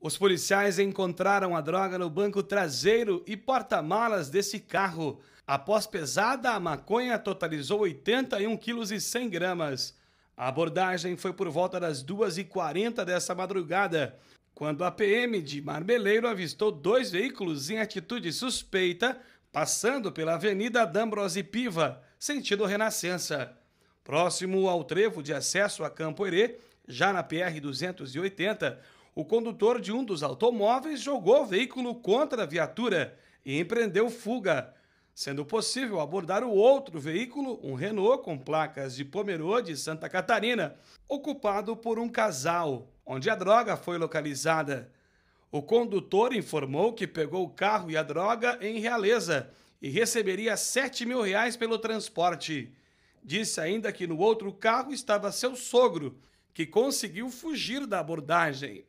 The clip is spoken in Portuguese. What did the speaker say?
Os policiais encontraram a droga no banco traseiro e porta-malas desse carro. Após pesada, a maconha totalizou 81 quilos e 100 gramas. A abordagem foi por volta das 2h40 dessa madrugada, quando a PM de Marmeleiro avistou dois veículos em atitude suspeita passando pela Avenida Dambrosi Piva, sentido Renascença. Próximo ao trevo de acesso a Campo Herê, já na PR-280, o condutor de um dos automóveis jogou o veículo contra a viatura e empreendeu fuga, sendo possível abordar o outro veículo, um Renault com placas de Pomerode, de Santa Catarina, ocupado por um casal, onde a droga foi localizada. O condutor informou que pegou o carro e a droga em Realeza e receberia R$ 7 mil reais pelo transporte. Disse ainda que no outro carro estava seu sogro, que conseguiu fugir da abordagem.